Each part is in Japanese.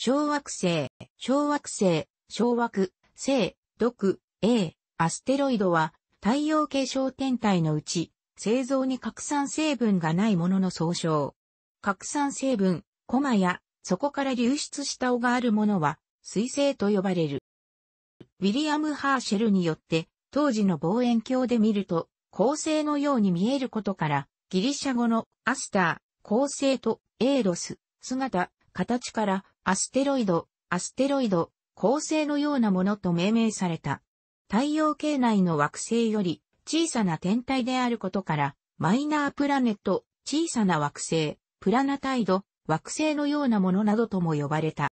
小惑星、小惑星、小惑、星、毒、A、アステロイドは太陽系小天体のうち、製造に拡散成分がないものの総称。拡散成分、コマや、そこから流出した尾があるものは、水星と呼ばれる。ウィリアム・ハーシェルによって、当時の望遠鏡で見ると、恒星のように見えることから、ギリシャ語のアスター、恒星とエーロス、姿、形からアステロイド、アステロイド、恒星のようなものと命名された。太陽系内の惑星より小さな天体であることから、マイナープラネット、小さな惑星、プラナタイド、惑星のようなものなどとも呼ばれた。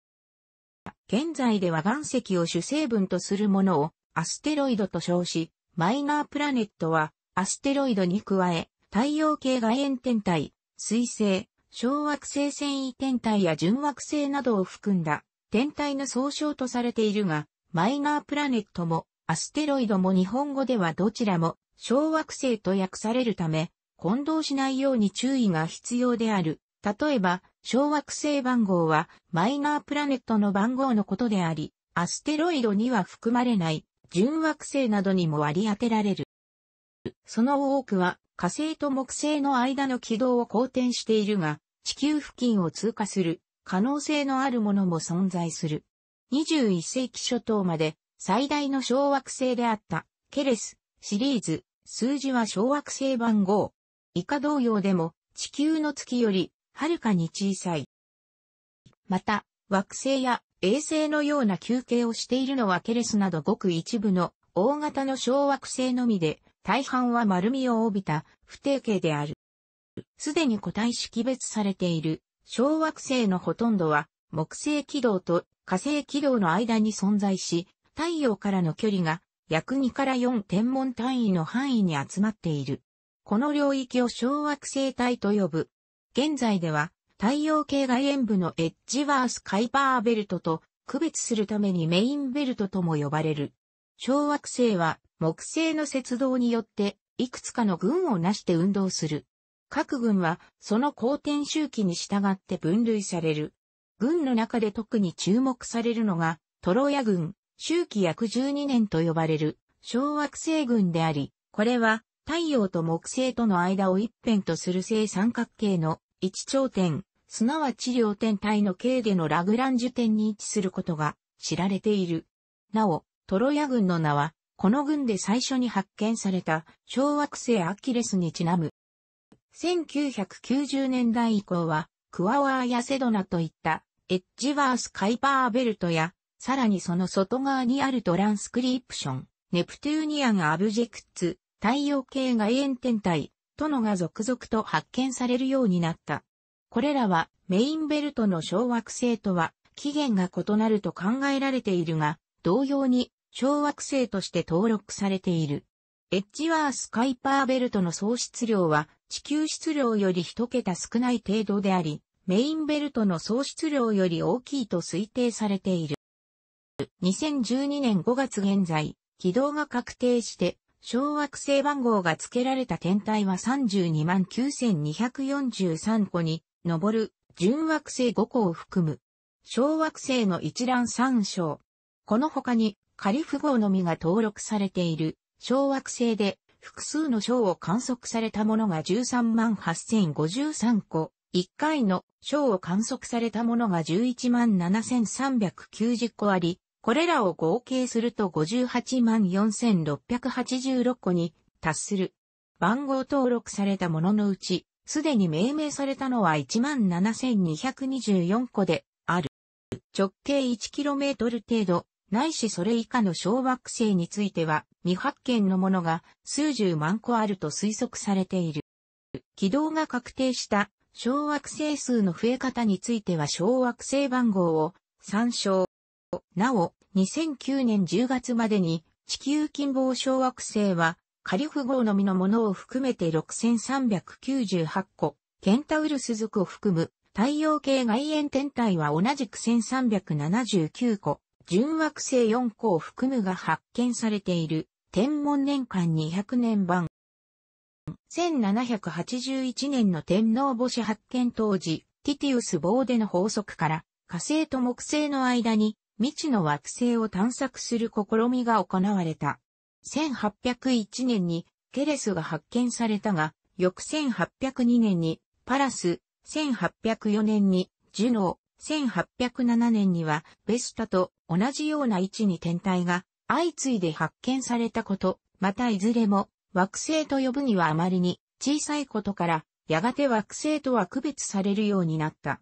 現在では岩石を主成分とするものをアステロイドと称し、マイナープラネットはアステロイドに加え、太陽系外縁天体、水星、小惑星繊維天体や純惑星などを含んだ天体の総称とされているが、マイナープラネットもアステロイドも日本語ではどちらも小惑星と訳されるため、混同しないように注意が必要である。例えば、小惑星番号はマイナープラネットの番号のことであり、アステロイドには含まれない純惑星などにも割り当てられる。その多くは火星と木星の間の軌道を公転しているが、地球付近を通過する可能性のあるものも存在する。21世紀初頭まで最大の小惑星であったケレスシリーズ数字は小惑星番号。以下同様でも地球の月よりはるかに小さい。また惑星や衛星のような休憩をしているのはケレスなどごく一部の大型の小惑星のみで大半は丸みを帯びた不定形である。すでに個体識別されている小惑星のほとんどは木星軌道と火星軌道の間に存在し、太陽からの距離が約2から4天文単位の範囲に集まっている。この領域を小惑星帯と呼ぶ。現在では太陽系外縁部のエッジワース・カイパーベルトと区別するためにメインベルトとも呼ばれる。小惑星は木製の雪道によって、いくつかの群をなして運動する。各群は、その公転周期に従って分類される。群の中で特に注目されるのが、トロヤ群、周期約12年と呼ばれる、小惑星群であり、これは、太陽と木星との間を一辺とする正三角形の一頂点、すなわち両天体の形でのラグランジュ点に位置することが知られている。なお、トロヤ群の名はこの群で最初に発見された小惑星アキレスにちなむ。1990年代以降は、クワワーやセドナといったエッジワース・カイパーベルトや、さらにその外側にあるトランスクリプション、ネプトゥーニアン・アブジェクツ、太陽系外縁天体、とのが続々と発見されるようになった。これらはメインベルトの小惑星とは起源が異なると考えられているが、同様に小惑星として登録されている。エッジワース・カイパーベルトの総質量は地球質量より一桁少ない程度であり、メインベルトの総質量より大きいと推定されている。2012年5月現在、軌道が確定して、小惑星番号が付けられた天体は32万9243個に上る純惑星5個を含む。小惑星の一覧参照。この他にカリフ号のみが登録されている小惑星で複数の小を観測されたものが13万8053個、1回の小を観測されたものが11万7390個あり、これらを合計すると58万4686個に達する。番号登録されたもののうち、すでに命名されたのは1万7224個である。直径 1km 程度、ないしそれ以下の小惑星については未発見のものが数十万個あると推測されている。軌道が確定した小惑星数の増え方については小惑星番号を参照。なお、2009年10月までに地球近傍小惑星はカリフ号のみのものを含めて6398個、ケンタウルス族を含む太陽系外縁天体は同じく1379個、純惑星4個を含むが発見されている天文年間200年版。1781年の天皇星発見当時、ティティウス・ボーデの法則から火星と木星の間に未知の惑星を探索する試みが行われた。1801年にケレスが発見されたが、翌1802年にパラス、1804年にジュノー、1807年にはベスタと同じような位置に天体が相次いで発見されたこと、またいずれも惑星と呼ぶにはあまりに小さいことからやがて惑星とは区別されるようになった。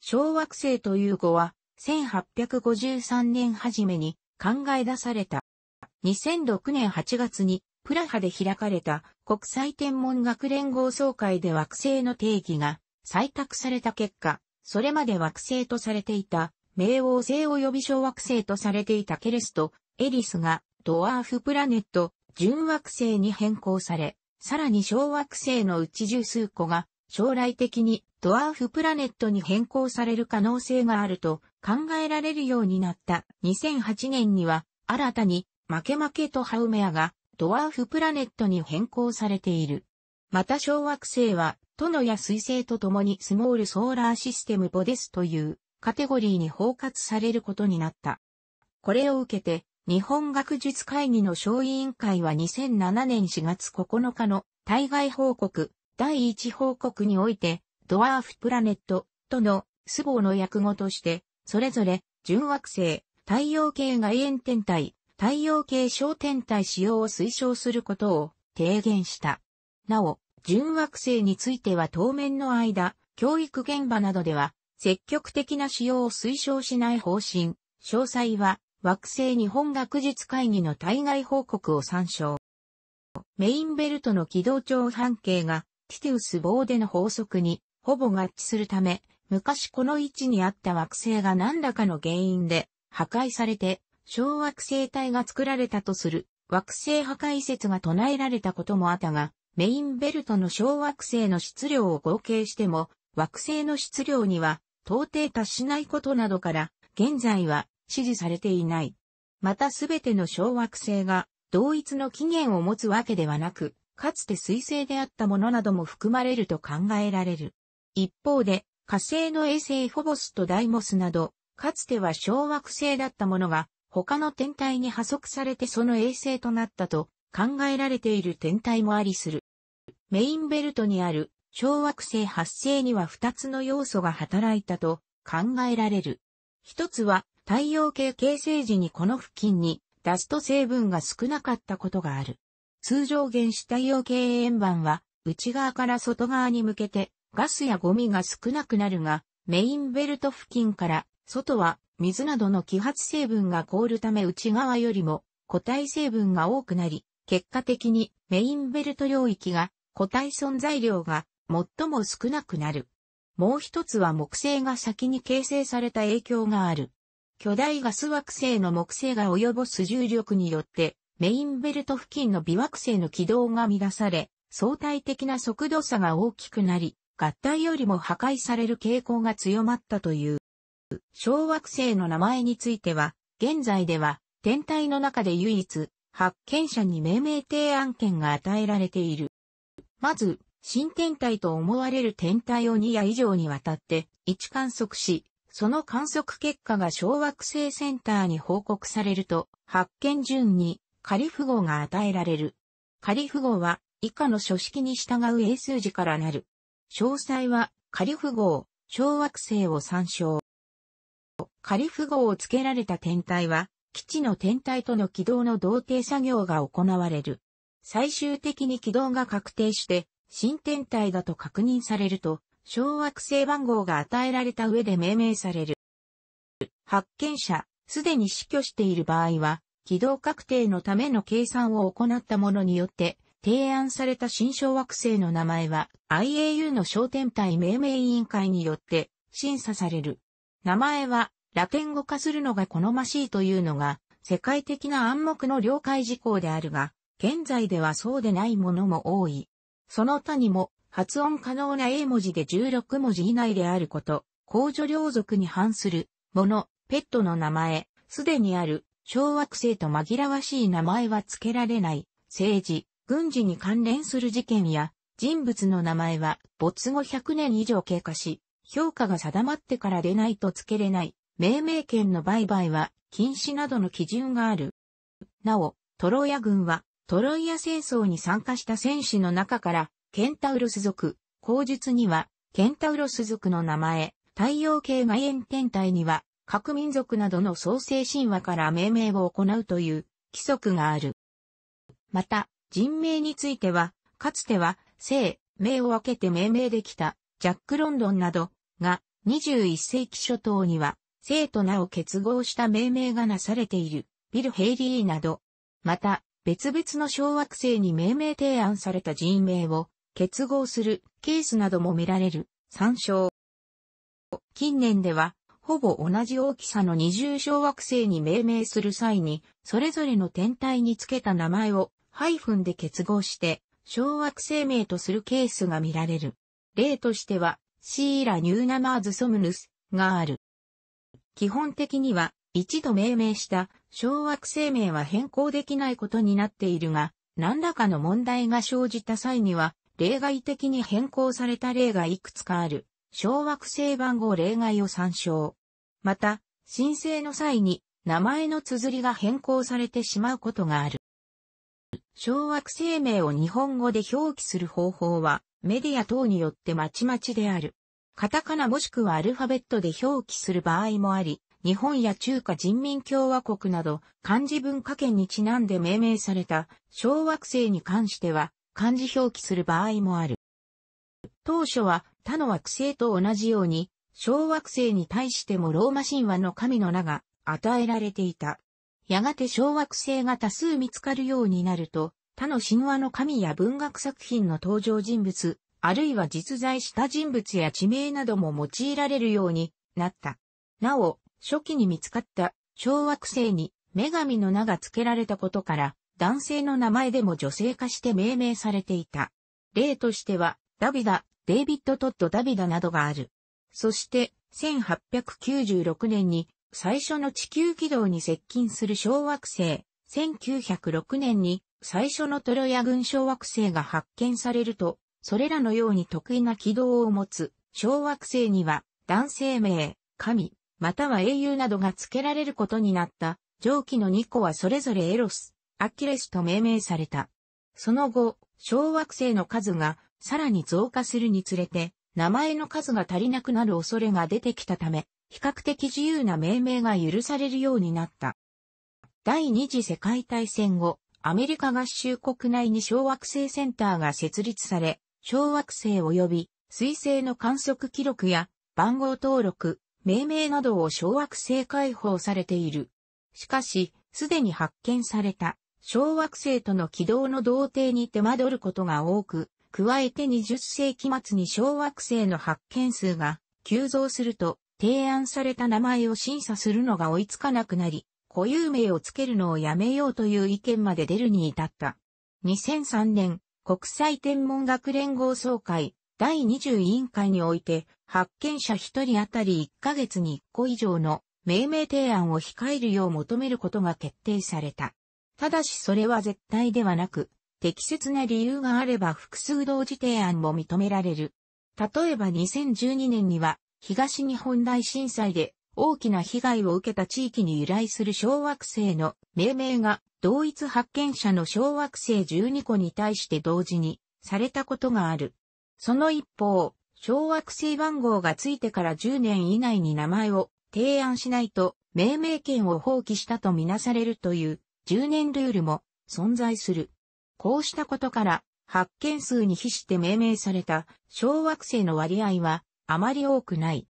小惑星という語は1853年初めに考え出された。2006年8月にプラハで開かれた国際天文学連合総会で惑星の定義が採択された結果、それまで惑星とされていた、冥王星及び小惑星とされていたケレスとエリスがドワーフプラネット、純惑星に変更され、さらに小惑星のうち十数個が将来的にドワーフプラネットに変更される可能性があると考えられるようになった2008年には新たに負け負けとハウメアがドワーフプラネットに変更されている。また小惑星はのや彗星と共にスモールソーラーシステムボデスというカテゴリーに包括されることになった。これを受けて、日本学術会議の小委員会は2007年4月9日の対外報告第1報告において、ドワーフプラネットとのスボーの訳語として、それぞれ純惑星、太陽系外縁天体、太陽系小天体使用を推奨することを提言した。なお、準惑星については当面の間、教育現場などでは、積極的な使用を推奨しない方針、詳細は、惑星日本学術会議の対外報告を参照。メインベルトの軌道長半径が、ティテウス・棒での法則に、ほぼ合致するため、昔この位置にあった惑星が何らかの原因で、破壊されて、小惑星帯が作られたとする、惑星破壊説が唱えられたこともあったが、メインベルトの小惑星の質量を合計しても、惑星の質量には到底達しないことなどから、現在は支持されていない。またすべての小惑星が同一の起源を持つわけではなく、かつて水星であったものなども含まれると考えられる。一方で、火星の衛星フォボスとダイモスなど、かつては小惑星だったものが、他の天体に破則されてその衛星となったと考えられている天体もありする。メインベルトにある小惑星発生には2つの要素が働いたと考えられる。一つは太陽系形成時にこの付近にダスト成分が少なかったことがある。通常原始太陽系円盤は内側から外側に向けてガスやゴミが少なくなるがメインベルト付近から外は水などの揮発成分が凍るため内側よりも固体成分が多くなり結果的にメインベルト領域が個体存在量が最も少なくなる。もう一つは木星が先に形成された影響がある。巨大ガス惑星の木星が及ぼす重力によって、メインベルト付近の微惑星の軌道が乱され、相対的な速度差が大きくなり、合体よりも破壊される傾向が強まったという。小惑星の名前については、現在では天体の中で唯一発見者に命名提案権が与えられている。まず、新天体と思われる天体を2夜以上にわたって位置観測し、その観測結果が小惑星センターに報告されると、発見順に仮符号が与えられる。仮符号は以下の書式に従う英数字からなる。詳細は仮符号、小惑星を参照。仮符号を付けられた天体は基地の天体との軌道の同定作業が行われる。最終的に軌道が確定して、新天体だと確認されると、小惑星番号が与えられた上で命名される。発見者、すでに死去している場合は、軌道確定のための計算を行ったものによって、提案された新小惑星の名前は IAU の小天体命名委員会によって審査される。名前はラテン語化するのが好ましいというのが、世界的な暗黙の了解事項であるが、現在ではそうでないものも多い。その他にも、発音可能な英文字で16文字以内であること、公助領族に反する、もの、ペットの名前、すでにある、小惑星と紛らわしい名前は付けられない、政治、軍事に関連する事件や、人物の名前は没後100年以上経過し、評価が定まってからでないと付けれない、命名権の売買は禁止などの基準がある。なお、トロイア軍は、トロイア戦争に参加した戦士の中から、ケンタウロス族、口述には、ケンタウロス族の名前、太陽系外縁天体には、各民族などの創世神話から命名を行うという規則がある。また、人名については、かつては、姓、名を分けて命名できた、ジャック・ロンドンなど、が、21世紀初頭には、生と名を結合した命名がなされている、ビル・ヘイリーなど、また、別々の小惑星に命名提案された人名を結合するケースなども見られる、参照。近年では、ほぼ同じ大きさの二重小惑星に命名する際に、それぞれの天体につけた名前をハイフンで結合して、小惑星名とするケースが見られる。例としては、シーラ・ニューナマーズ・ソムヌスがある。基本的には一度命名した小惑星名は変更できないことになっているが、何らかの問題が生じた際には、例外的に変更された例がいくつかある、小惑星番号例外を参照。また、申請の際に名前の綴りが変更されてしまうことがある。小惑星名を日本語で表記する方法は、メディア等によってまちまちである。カタカナもしくはアルファベットで表記する場合もあり、日本や中華人民共和国など漢字文化圏にちなんで命名された小惑星に関しては漢字表記する場合もある。当初は他の惑星と同じように小惑星に対してもローマ神話の神の名が与えられていた。やがて小惑星が多数見つかるようになると他の神話の神や文学作品の登場人物、あるいは実在した人物や地名なども用いられるようになった。なお、初期に見つかった小惑星に女神の名が付けられたことから、男性の名前でも女性化して命名されていた。例としては、ダビダ、デイビッド・トッド・ダビダなどがある。そして、1896年に最初の地球軌道に接近する小惑星、1906年に最初のトロヤ群小惑星が発見されると、それらのように得意な軌道を持つ、小惑星には、男性名、神、または英雄などが付けられることになった、上記の2個はそれぞれエロス、アキレスと命名された。その後、小惑星の数がさらに増加するにつれて、名前の数が足りなくなる恐れが出てきたため、比較的自由な命名が許されるようになった。第二次世界大戦後、アメリカ合衆国内に小惑星センターが設立され、小惑星及び彗星の観測記録や番号登録、命名などを小惑星解放されている。しかし、すでに発見された小惑星との軌道の同定に手間取ることが多く、加えて20世紀末に小惑星の発見数が急増すると、提案された名前を審査するのが追いつかなくなり、固有名をつけるのをやめようという意見まで出るに至った。2003年、国際天文学連合総会第20委員会において、発見者1人当たり1ヶ月に1個以上の命名提案を控えるよう求めることが決定された。ただしそれは絶対ではなく、適切な理由があれば複数同時提案も認められる。例えば2012年には、東日本大震災で大きな被害を受けた地域に由来する小惑星の命名が同一発見者の小惑星12個に対して同時にされたことがある。その一方、小惑星番号がついてから10年以内に名前を提案しないと命名権を放棄したとみなされるという10年ルールも存在する。こうしたことから発見数に比して命名された小惑星の割合はあまり多くない。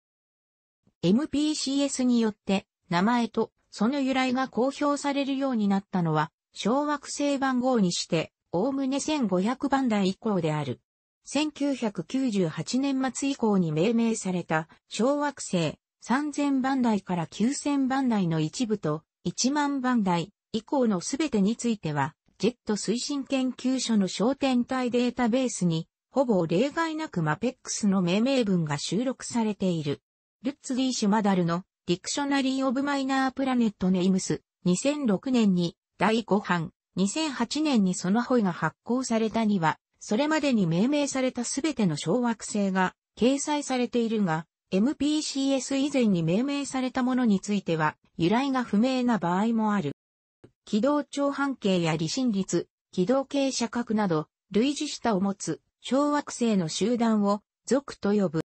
MPCS によって名前とその由来が公表されるようになったのは小惑星番号にしておおむね1500番台以降である。1998年末以降に命名された小惑星3000番台から9000番台の一部と1万番台以降のすべてについてはジェット推進研究所の焦点体データベースにほぼ例外なくマペックスの命名文が収録されている。ルッツ・ディ・シュマダルのディクショナリー・オブ・マイナー・プラネット・ネイムス、2006年に第5版、2008年にその本が発行されたには、それまでに命名されたすべての小惑星が掲載されているが、MPCS 以前に命名されたものについては、由来が不明な場合もある。軌道長半径や離心率、軌道傾斜角など、類似したを持つ小惑星の集団を、属と呼ぶ。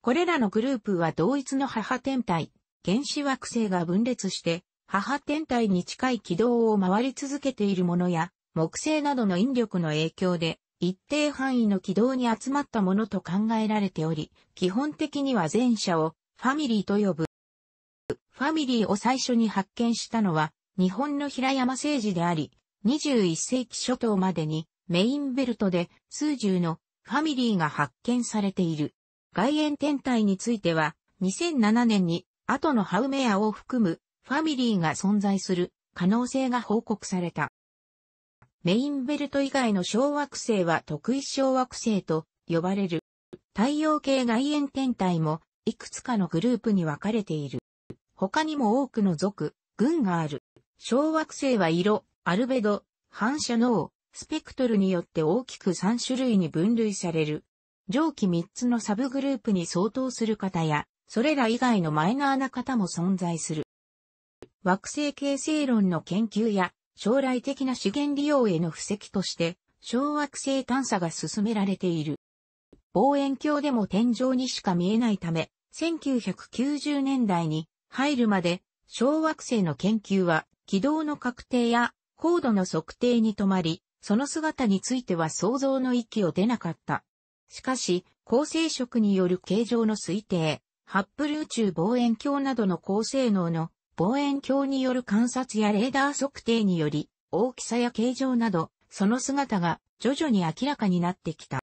これらのグループは同一の母天体、原子惑星が分裂して、母天体に近い軌道を回り続けているものや、木星などの引力の影響で、一定範囲の軌道に集まったものと考えられており、基本的には前者をファミリーと呼ぶ。ファミリーを最初に発見したのは、日本の平山政治であり、21世紀初頭までにメインベルトで数十のファミリーが発見されている。外縁天体については、2007年に、後のハウメアを含むファミリーが存在する可能性が報告された。メインベルト以外の小惑星は特異小惑星と呼ばれる。太陽系外縁天体もいくつかのグループに分かれている。他にも多くの族、群がある。小惑星は色、アルベド、反射脳、スペクトルによって大きく3種類に分類される。上記3つのサブグループに相当する方や、それら以外のマイナーな方も存在する。惑星形成論の研究や将来的な資源利用への布石として、小惑星探査が進められている。望遠鏡でも天井にしか見えないため、1990年代に入るまで小惑星の研究は軌道の確定や高度の測定に止まり、その姿については想像の域を出なかった。しかし、高性色による形状の推定、ハップル宇宙望遠鏡などの高性能の望遠鏡による観察やレーダー測定により、大きさや形状など、その姿が徐々に明らかになってきた。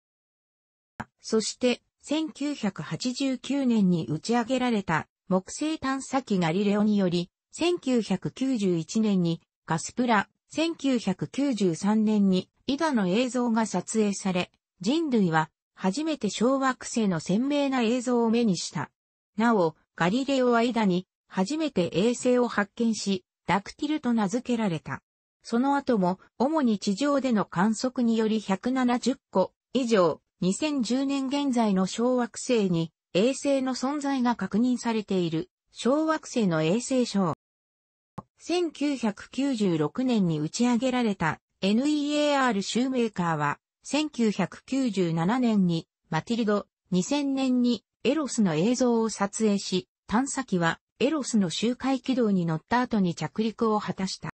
そして、1989年に打ち上げられた木星探査機ガリレオにより、1991年にガスプラ、1993年にイダの映像が撮影され、人類は初めて小惑星の鮮明な映像を目にした。なお、ガリレオは間に、初めて衛星を発見し、ダクティルと名付けられた。その後も、主に地上での観測により170個以上、2010年現在の小惑星に、衛星の存在が確認されている、小惑星の衛星賞。1996年に打ち上げられた NEAR シューメーカーは1997年にマティルド、2000年にエロスの映像を撮影し、探査機はエロスの周回軌道に乗った後に着陸を果たした。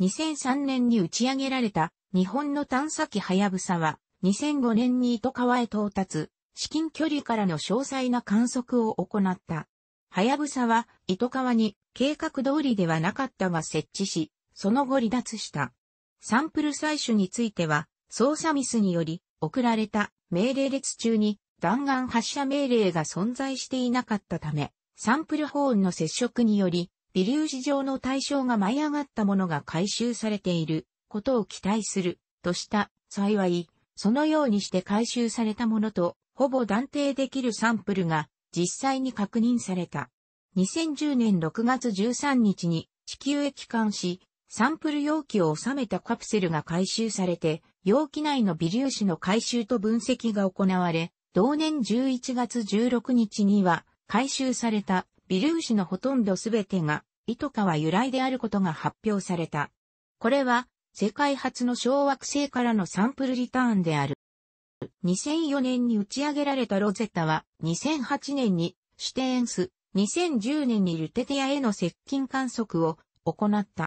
2003年に打ち上げられた日本の探査機ハヤブサは2005年に糸川へ到達、至近距離からの詳細な観測を行った。ハヤブサは糸川に計画通りではなかったが設置し、その後離脱した。サンプル採取については操作ミスにより、送られた命令列中に弾丸発射命令が存在していなかったため、サンプルホーンの接触により、微粒子状の対象が舞い上がったものが回収されていることを期待するとした幸い、そのようにして回収されたものとほぼ断定できるサンプルが実際に確認された。2010年6月13日に地球へ帰還し、サンプル容器を収めたカプセルが回収されて、容器内の微粒子の回収と分析が行われ、同年11月16日には、回収された微粒子のほとんどすべてが、糸川由来であることが発表された。これは、世界初の小惑星からのサンプルリターンである。2004年に打ち上げられたロゼッタは、2008年にシュテーンス、2010年にルテティアへの接近観測を行った。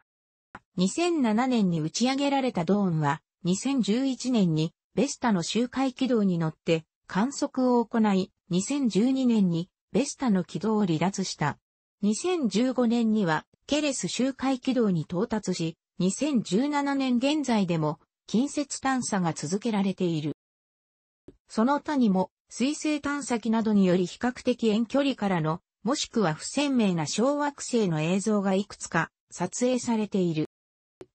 2007年に打ち上げられたドーンは、2011年にベスタの周回軌道に乗って観測を行い、2012年にベスタの軌道を離脱した。2015年にはケレス周回軌道に到達し、2017年現在でも近接探査が続けられている。その他にも水星探査機などにより比較的遠距離からの、もしくは不鮮明な小惑星の映像がいくつか撮影されている。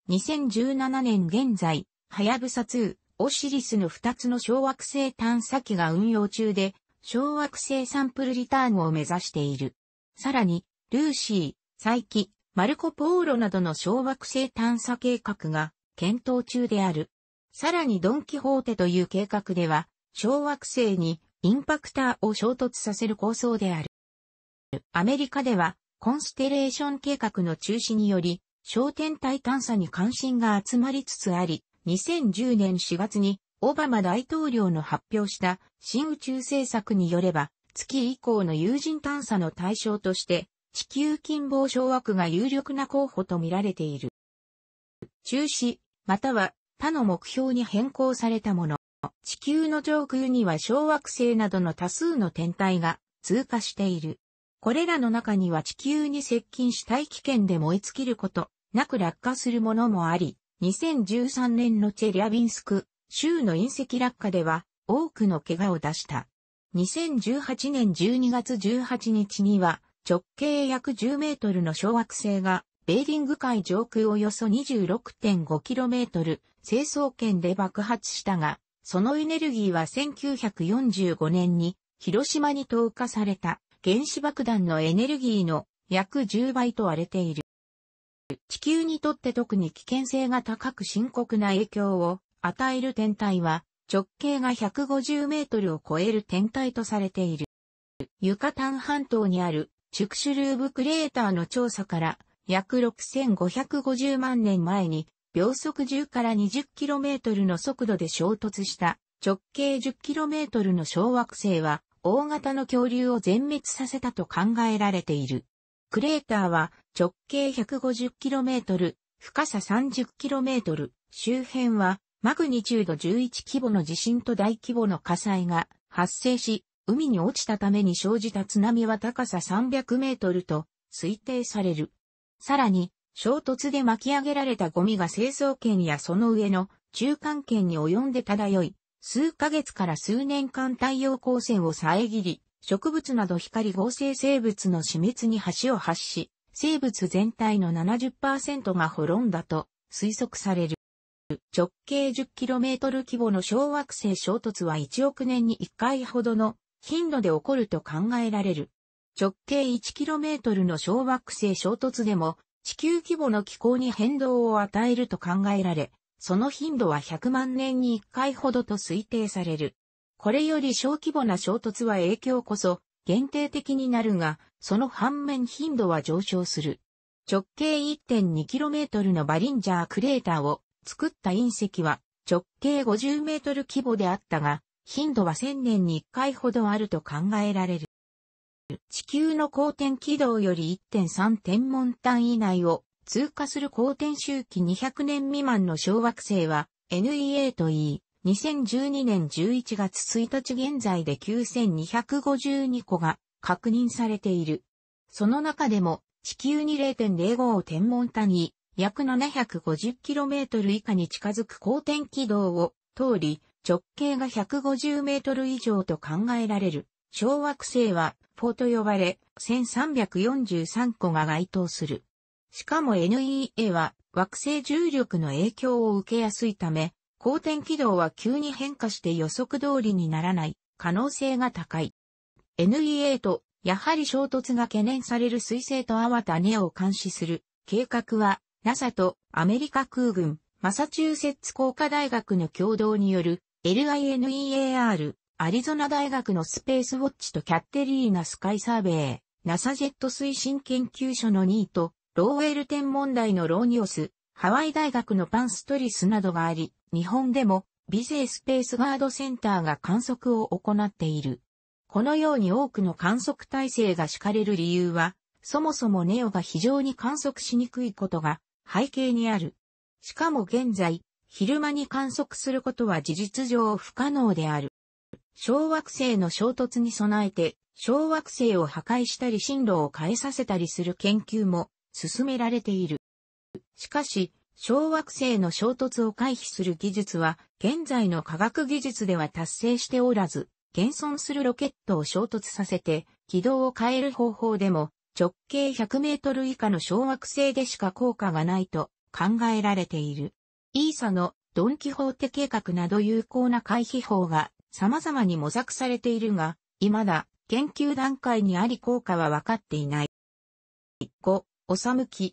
2017年現在、はやぶさ2、オシリスの2つの小惑星探査機が運用中で、小惑星サンプルリターンを目指している。さらに、ルーシー、サイキ、マルコ・ポーロなどの小惑星探査計画が検討中である。さらにドン・キホーテという計画では、小惑星にインパクターを衝突させる構想である。アメリカでは、コンステレーション計画の中止により、小天体探査に関心が集まりつつあり、2010年4月にオバマ大統領の発表した新宇宙政策によれば、月以降の有人探査の対象として、地球近傍小惑が有力な候補と見られている。中止、または他の目標に変更されたもの。地球の上空には小惑星などの多数の天体が通過している。これらの中には地球に接近し大気圏で燃え尽きること、なく落下するものもあり、2013年のチェリャビンスク、州の隕石落下では多くの怪我を出した。2018年12月18日には直径約10メートルの小惑星がベーリング海上空およそ 26.5km 成層圏で爆発したが、そのエネルギーは1945年に広島に投下された原子爆弾のエネルギーの約10倍と割れている。地球にとって特に危険性が高く深刻な影響を与える天体は、直径が150メートルを超える天体とされている。ユカタン半島にあるチュクシュルーブクレーターの調査から約6550万年前に秒速10から2 0トルの速度で衝突した直径1 0トルの小惑星は大型の恐竜を全滅させたと考えられている。クレーターは直径 150km、深さ 30km、周辺はマグニチュード11規模の地震と大規模の火災が発生し、海に落ちたために生じた津波は高さ300メートルと推定される。さらに、衝突で巻き上げられたゴミが成層圏やその上の中間圏に及んで漂い、数ヶ月から数年間太陽光線を遮り、植物など光合成生物の死滅に橋を発し、生物全体の70%が滅んだと推測される。直径 10km 規模の小惑星衝突は1億年に1回ほどの頻度で起こると考えられる。直径 1km の小惑星衝突でも地球規模の気候に変動を与えると考えられ、その頻度は100万年に1回ほどと推定される。これより小規模な衝突は影響こそ限定的になるが、その反面頻度は上昇する。直径 1.2km のバリンジャークレーターを作った隕石は直径 50m 規模であったが、頻度は1000年に1回ほどあると考えられる。地球の公転軌道より1.3天文単以内を通過する公転周期200年未満の小惑星は NEA といい、2012年11月1日現在で9252個が確認されている。その中でも地球に0.05を天文谷位、約 750km 以下に近づく光転軌道を通り直径が 150m 以上と考えられる小惑星は4と呼ばれ1343個が該当する。しかも NEA は惑星重力の影響を受けやすいため公転軌道は急に変化して予測通りにならない可能性が高い。NEA とやはり衝突が懸念される彗星とアワタネを監視する計画は NASA とアメリカ空軍マサチューセッツ工科大学の共同による LINEAR アリゾナ大学のスペースウォッチとキャッテリーナスカイサーベイ NASA ジェット推進研究所のニートローウェル天文台のローニオスハワイ大学のパンストリスなどがあり、日本でも美勢スペースガードセンターが観測を行っている。このように多くの観測体制が敷かれる理由は、そもそもネオが非常に観測しにくいことが背景にある。しかも現在、昼間に観測することは事実上不可能である。小惑星の衝突に備えて、小惑星を破壊したり進路を変えさせたりする研究も進められている。しかし、小惑星の衝突を回避する技術は、現在の科学技術では達成しておらず、現存するロケットを衝突させて、軌道を変える方法でも、直径100メートル以下の小惑星でしか効果がないと考えられている。ESA のドンキホーテ計画など有効な回避法が様々に模索されているが、未だ研究段階にあり効果は分かっていない。5、おさむき。